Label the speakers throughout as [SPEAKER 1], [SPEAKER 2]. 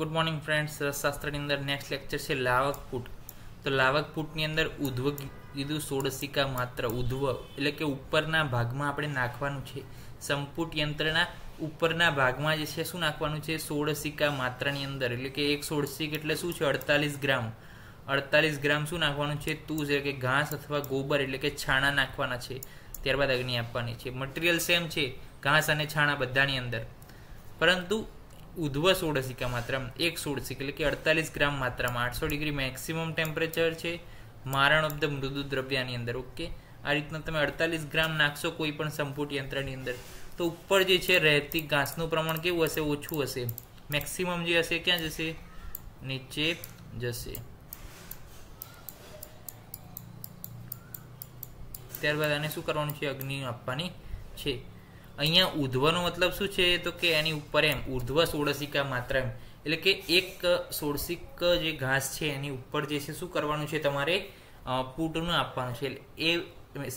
[SPEAKER 1] good morning friends રસશાસ્ત્રની અંદર next lecture છે લાવક ફૂટ તો લાવક ફૂટની અંદર ઉધ્વ કીધું સોળસિકા માત્ર ઉધ્વ એટલે કે ઉપરના ભાગમાં આપણે નાખવાનું છે સંપુટ યંત્રના ઉપરના ભાગમાં જે છે શું નાખવાનું છે સોળસિકા માત્રની અંદર એટલે કે એક સોળસિક એટલે શું છે અડતાલીસ ગ્રામ અડતાલીસ ગ્રામ શું નાખવાનું છે તુજ એટલે કે ઘાસ અથવા ગોબર એટલે કે છાણા નાખવાના છે ત્યારબાદ અગ્નિ આપવાની છે મટીરિયલ સેમ છે ઘાસ અને છાણા બધાની અંદર પરંતુ ઉધ્વ સોળસિકા માત્રામાં એક સોળસિક એટલે કે અડતાલીસ ગ્રામ માત્રામાં આઠસો ડિગ્રી મેક્સિમમ ટેમ્પરેચર છે મારણ ઓફ ધ મૃદુ દ્રવ્યાની અંદર ઓકે આ રીતના તમે અડતાલીસ ગ્રામ નાખશો કોઈ પણ સંપુટ યંત્રની અંદર તો ઉપર જે છે રહેતી ઘાસનું પ્રમાણ કેવું હશે ઓછું હશે મેક્સિમમ જે હશે ક્યાં જશે નીચે જશે ત્યારબાદ આને શું કરવાનું છે અગ્નિ આપવાની છે અહીંયા ઉધ્વનો મતલબ શું છે તો કે એની ઉપર એમ ઉર્ધ્વ સોળસિકા માત્ર એમ એટલે કે એક સોળસિક જે ઘાસ છે એની ઉપર જે છે શું કરવાનું છે તમારે પૂટનું આપવાનું છે એ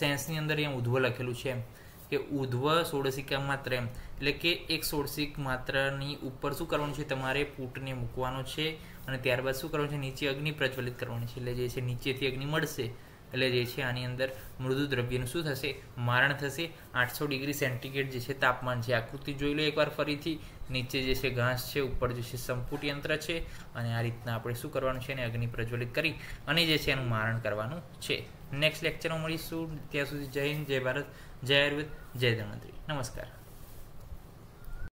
[SPEAKER 1] સેન્સની અંદર એમ ઉધ્વ લખેલું છે એમ કે ઉધ્વ સોળસિકા માત્ર એમ એટલે કે એક સોળસિક માત્રની ઉપર શું કરવાનું છે તમારે પૂટને મૂકવાનો છે અને ત્યારબાદ શું કરવાનું છે નીચે અગ્નિ પ્રજ્વલિત કરવાની છે એટલે જે છે નીચેથી અગ્નિ મળશે એટલે જે છે આની અંદર મૃદુ દ્રવ્યનું શું થશે મારણ થશે આઠસો ડિગ્રી સેન્ટીગ્રેડ જે છે તાપમાન છે આકૃતિ જોઈ લો એકવાર ફરીથી નીચે જે છે ઘાસ છે ઉપર જે છે સંપુટ યંત્ર છે અને આ રીતના આપણે શું કરવાનું છે એને અગ્નિ પ્રજ્વલિત કરી અને જે છે એનું મારણ કરવાનું છે નેક્સ્ટ લેક્ચરમાં મળીશું ત્યાં સુધી જય હિન્દ જય ભારત જય આયુર્વેદ જય ધન્વંતરી નમસ્કાર